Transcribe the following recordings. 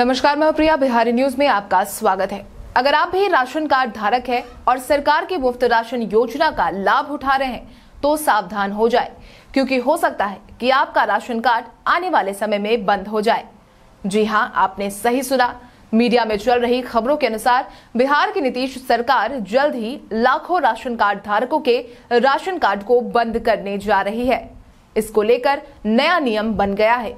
नमस्कार मैं प्रिया बिहारी न्यूज में आपका स्वागत है अगर आप भी राशन कार्ड धारक है और सरकार की मुफ्त राशन योजना का लाभ उठा रहे हैं तो सावधान हो जाए क्योंकि हो सकता है कि आपका राशन कार्ड आने वाले समय में बंद हो जाए जी हाँ आपने सही सुना मीडिया में चल रही खबरों के अनुसार बिहार की नीतीश सरकार जल्द ही लाखों राशन कार्ड धारकों के राशन कार्ड को बंद करने जा रही है इसको लेकर नया नियम बन गया है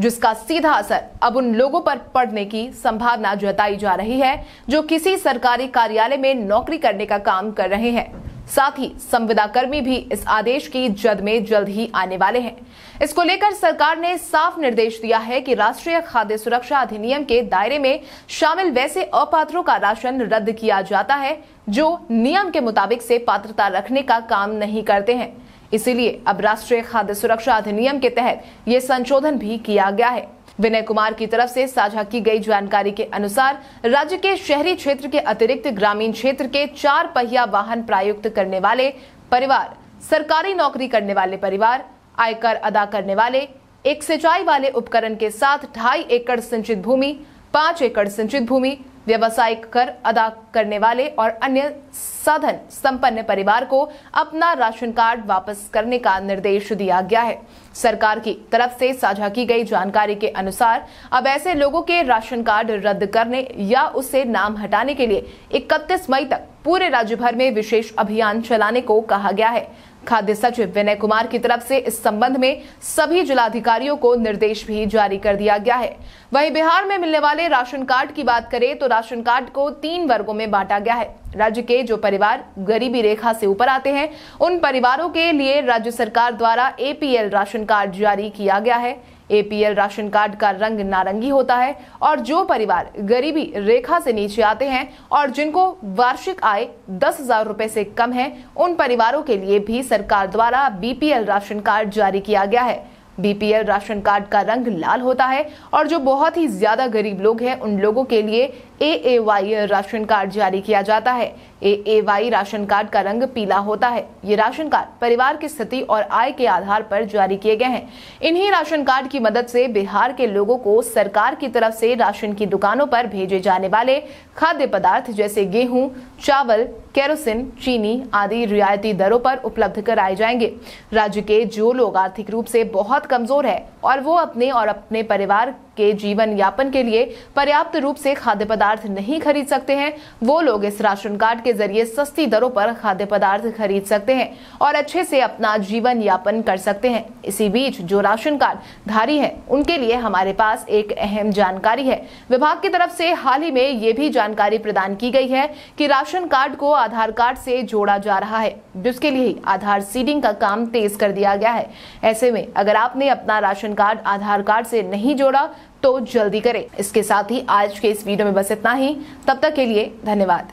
जिसका सीधा असर अब उन लोगों पर पड़ने की संभावना जताई जा रही है जो किसी सरकारी कार्यालय में नौकरी करने का काम कर रहे हैं साथ ही संविदा कर्मी भी इस आदेश की जद में जल्द ही आने वाले हैं इसको लेकर सरकार ने साफ निर्देश दिया है कि राष्ट्रीय खाद्य सुरक्षा अधिनियम के दायरे में शामिल वैसे अपात्रों का राशन रद्द किया जाता है जो नियम के मुताबिक से पात्रता रखने का काम नहीं करते हैं इसीलिए अब राष्ट्रीय खाद्य सुरक्षा अधिनियम के तहत ये संशोधन भी किया गया है विनय कुमार की तरफ से साझा की गई जानकारी के अनुसार राज्य के शहरी क्षेत्र के अतिरिक्त ग्रामीण क्षेत्र के चार पहिया वाहन प्रायुक्त करने वाले परिवार सरकारी नौकरी करने वाले परिवार आयकर अदा करने वाले एक सिंचाई वाले उपकरण के साथ ढाई एकड़ सिंचित भूमि पाँच एकड़ सिंचित भूमि व्यवसायिक कर अदा करने वाले और अन्य साधन संपन्न परिवार को अपना राशन कार्ड वापस करने का निर्देश दिया गया है सरकार की तरफ से साझा की गई जानकारी के अनुसार अब ऐसे लोगों के राशन कार्ड रद्द करने या उससे नाम हटाने के लिए 31 मई तक पूरे राज्य भर में विशेष अभियान चलाने को कहा गया है खाद्य सचिव विनय कुमार की तरफ से इस संबंध में सभी जिलाधिकारियों को निर्देश भी जारी कर दिया गया है वहीं बिहार में मिलने वाले राशन कार्ड की बात करें तो राशन कार्ड को तीन वर्गों में बांटा गया है राज्य के जो परिवार गरीबी रेखा से ऊपर आते हैं उन परिवारों के लिए राज्य सरकार द्वारा एपीएल राशन कार्ड जारी किया गया है एपीएल राशन कार्ड का रंग नारंगी होता है और जो परिवार गरीबी रेखा से नीचे आते हैं और जिनको वार्षिक आय दस हजार रूपए से कम है उन परिवारों के लिए भी सरकार द्वारा बीपीएल राशन कार्ड जारी किया गया है बीपीएल राशन कार्ड का रंग लाल होता है और जो बहुत ही ज्यादा गरीब लोग हैं उन लोगों के लिए ए राशन कार्ड जारी किया जाता है A A Y ration card का रंग पीला होता है ये राशन कार्ड परिवार की स्थिति और आय के आधार पर जारी किए गए हैं इन्हीं राशन कार्ड की मदद से बिहार के लोगों को सरकार की तरफ से राशन की दुकानों पर भेजे जाने वाले खाद्य पदार्थ जैसे गेहूं चावल केरोसिन चीनी आदि रियायती दरों पर उपलब्ध कराए जाएंगे राज्य के जो लोग आर्थिक रूप से बहुत कमजोर है और वो अपने और अपने परिवार के जीवन यापन के लिए पर्याप्त रूप से खाद्य पदार्थ नहीं खरीद सकते हैं वो लोग इस राशन कार्ड के जरिए सस्ती दरों पर खाद्य पदार्थ खरीद सकते हैं और अच्छे से अपना जीवन यापन कर सकते हैं इसी बीच जो राशन कार्ड धारी है उनके लिए हमारे पास एक अहम जानकारी है विभाग की तरफ से हाल ही में ये भी जानकारी प्रदान की गई है कि राशन कार्ड को आधार कार्ड से जोड़ा जा रहा है जिसके लिए आधार सीडिंग का काम तेज कर दिया गया है ऐसे में अगर आपने अपना राशन कार्ड आधार कार्ड से नहीं जोड़ा तो जल्दी करें इसके साथ ही आज के इस वीडियो में बस इतना ही तब तक के लिए धन्यवाद